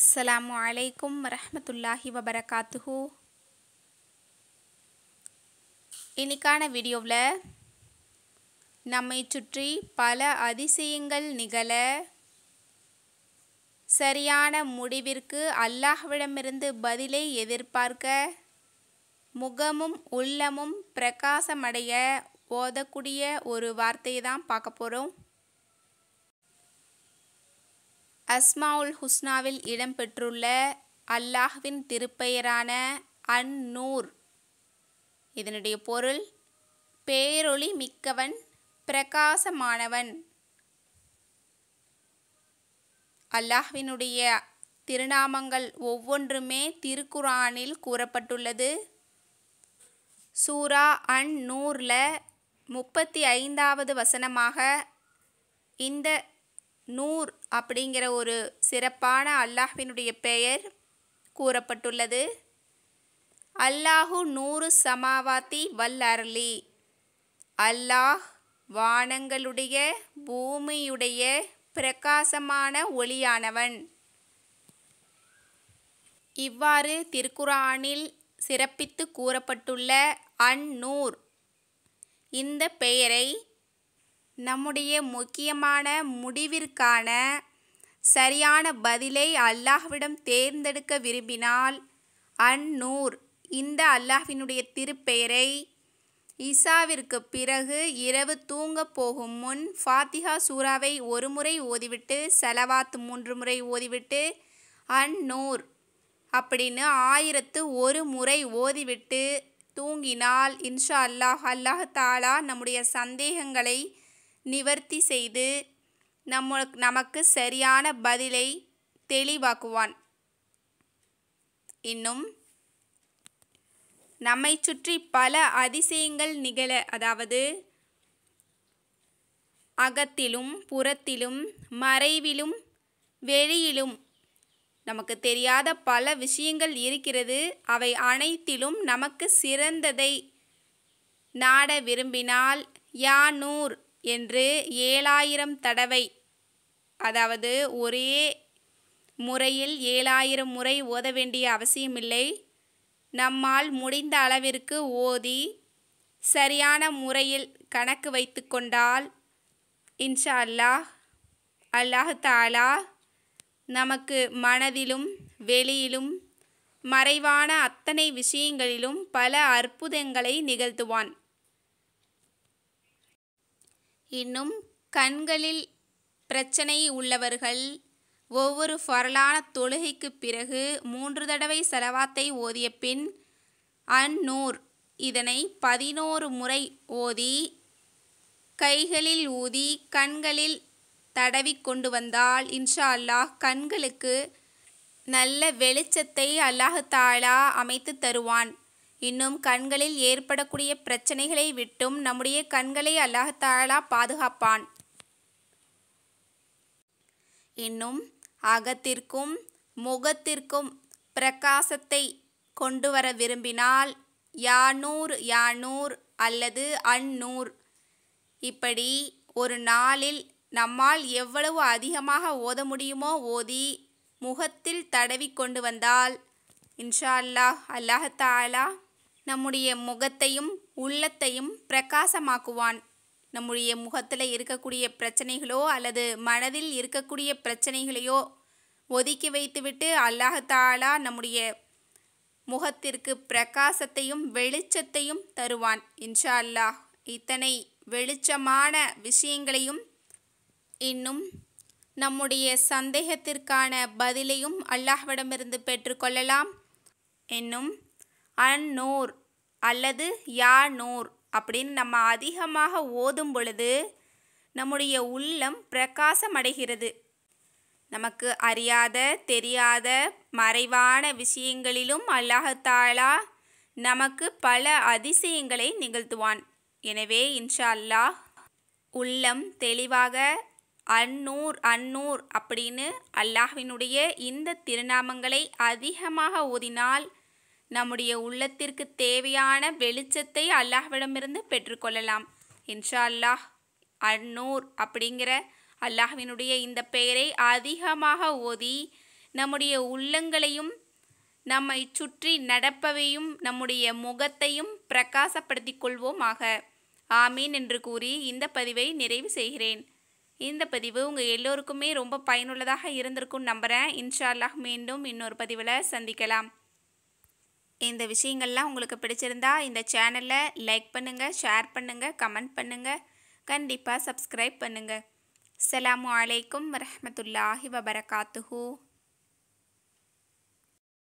அஸ்லாம் வலைக்கும் வரமத்துல்லாஹி வபரகாத்துஹு இன்னைக்கான வீடியோவில் நம்மை சுற்றி பல அதிசயங்கள் நிகழ சரியான முடிவிற்கு அல்லாஹ்விடமிருந்து பதிலை எதிர்பார்க்க முகமும் உள்ளமும் பிரகாசமடைய ஓதக்கூடிய ஒரு வார்த்தையை தான் பார்க்க போகிறோம் அஸ்மாவுல் ஹுஸ்னாவில் இடம்பெற்றுள்ள அல்லாஹ்வின் திருப்பெயரான அன் நூர் இதனுடைய பொருள் பேரொளி மிக்கவன் பிரகாசமானவன் அல்லாஹ்வினுடைய திருநாமங்கள் ஒவ்வொன்றுமே திருக்குரானில் கூறப்பட்டுள்ளது சூரா அன் நூரில் முப்பத்தி ஐந்தாவது வசனமாக இந்த நூர் அப்படிங்கிற ஒரு சிறப்பான அல்லாஹ்வினுடைய பெயர் கூறப்பட்டுள்ளது அல்லாஹு நூறு சமாவாத்தி வல்லர்லி அல்லாஹ் வானங்களுடைய பூமியுடைய பிரகாசமான ஒளியானவன் இவ்வாறு திருக்குரானில் சிறப்பித்து கூறப்பட்டுள்ள அந்நூர் இந்த பெயரை நம்முடைய முக்கியமான முடிவிற்கான சரியான பதிலை அல்லாஹ்விடம் தேர்ந்தெடுக்க விரும்பினால் அந்நூர் இந்த அல்லாஹினுடைய திருப்பெயரை இசாவிற்கு பிறகு இரவு தூங்க போகும் முன் ஃபாத்திஹா சூறாவை ஒரு முறை ஓதிவிட்டு செலவாத் மூன்று முறை ஓதிவிட்டு அந்நூர் அப்படின்னு ஆயிரத்து ஒரு முறை ஓதிவிட்டு தூங்கினால் இன்ஷா அல்லாஹ் அல்லாஹ் தாலா நம்முடைய சந்தேகங்களை நிவர்த்தி செய்து நம்ம நமக்கு சரியான பதிலை தெளிவாக்குவான் இன்னும் நம்மை சுற்றி பல அதிசயங்கள் நிகழ அதாவது அகத்திலும் புறத்திலும் மறைவிலும் வெளியிலும் நமக்கு தெரியாத பல விஷயங்கள் இருக்கிறது அவை அனைத்திலும் நமக்கு சிறந்ததை நாட விரும்பினால் யானூர் என்று ஏழாயிரம் தடவை அதாவது ஒரே முறையில் ஏழாயிரம் முறை ஓத வேண்டிய அவசியமில்லை நம்மால் முடிந்த அளவிற்கு ஓதி சரியான முறையில் கணக்கு வைத்து கொண்டால் இன்ஷா அல்லாஹ் அல்லாஹு தாலா நமக்கு மனதிலும் வெளியிலும் மறைவான அத்தனை விஷயங்களிலும் பல அற்புதங்களை நிகழ்த்துவான் இன்னும் கண்களில் பிரச்சனை உள்ளவர்கள் ஒவ்வொரு பரலான தொழுகைக்கு பிறகு மூன்று தடவை செலவாத்தை ஓதிய பின் அந்நூர் இதனை பதினோரு முறை ஓதி கைகளில் ஊதி கண்களில் தடவி கொண்டு வந்தால் இன்ஷா அல்லாஹ் கண்களுக்கு நல்ல வெளிச்சத்தை அல்லாஹு தாலா அமைத்து தருவான் இன்னும் கண்களில் ஏற்படக்கூடிய பிரச்சனைகளை விட்டும் நம்முடைய கண்களை அல்லாஹாலா பாதுகாப்பான் இன்னும் அகத்திற்கும் முகத்திற்கும் பிரகாசத்தை கொண்டு வர விரும்பினால் யானூர் யானூர் அல்லது அந்நூர் இப்படி ஒரு நாளில் நம்மால் எவ்வளவு அதிகமாக ஓத முடியுமோ ஓதி முகத்தில் தடவி கொண்டு வந்தால் இன்ஷா அல்லாஹ் அல்லாஹாலா நம்முடைய முகத்தையும் உள்ளத்தையும் பிரகாசமாக்குவான் நம்முடைய முகத்தில் இருக்கக்கூடிய பிரச்சனைகளோ அல்லது மனதில் இருக்கக்கூடிய பிரச்சனைகளையோ ஒதுக்கி வைத்துவிட்டு அல்லாஹாலா நம்முடைய முகத்திற்கு பிரகாசத்தையும் வெளிச்சத்தையும் தருவான் இன்ஷா அல்லாஹ் இத்தனை வெளிச்சமான விஷயங்களையும் இன்னும் நம்முடைய சந்தேகத்திற்கான பதிலையும் அல்லாஹ்விடமிருந்து பெற்றுக்கொள்ளலாம் என்னும் அந்நூர் அல்லது யா நூர் அப்படின்னு நம்ம அதிகமாக ஓதும் பொழுது நம்முடைய உள்ளம் பிரகாசமடைகிறது நமக்கு அறியாத தெரியாத மறைவான விஷயங்களிலும் அல்லாஹாலா நமக்கு பல அதிசயங்களை நிகழ்த்துவான் எனவே இன்ஷா அல்லாஹ் உள்ளம் தெளிவாக அன்னூர் அன்னூர் அப்படின்னு அல்லாஹ்வினுடைய இந்த திருநாமங்களை அதிகமாக ஓதினால் நம்முடைய உள்ளத்திற்கு தேவையான வெளிச்சத்தை அல்லாஹ்விடமிருந்து பெற்றுக்கொள்ளலாம் இன்ஷா அல்லாஹ் அன்னூர் அப்படிங்கிற அல்லாஹ்வினுடைய இந்த பெயரை அதிகமாக ஓதி நம்முடைய உள்ளங்களையும் நம்மை சுற்றி நடப்பவையும் நம்முடைய முகத்தையும் பிரகாசப்படுத்தி கொள்வோமாக ஆமீன் என்று கூறி இந்த பதிவை நிறைவு செய்கிறேன் இந்த பதிவு உங்கள் எல்லோருக்குமே ரொம்ப பயனுள்ளதாக இருந்திருக்கும் நம்புகிறேன் இன்ஷா அல்லாஹ் மீண்டும் இன்னொரு பதிவில் சந்திக்கலாம் இந்த விஷயங்கள்லாம் உங்களுக்கு பிடிச்சிருந்தா இந்த சேனலை லைக் பண்ணுங்கள் ஷேர் பண்ணுங்கள் கமெண்ட் பண்ணுங்கள் கண்டிப்பாக சப்ஸ்கிரைப் பண்ணுங்கள் அலாமு அலைக்கும் வரமத்துல்லாஹி வபரகாத்துஹூ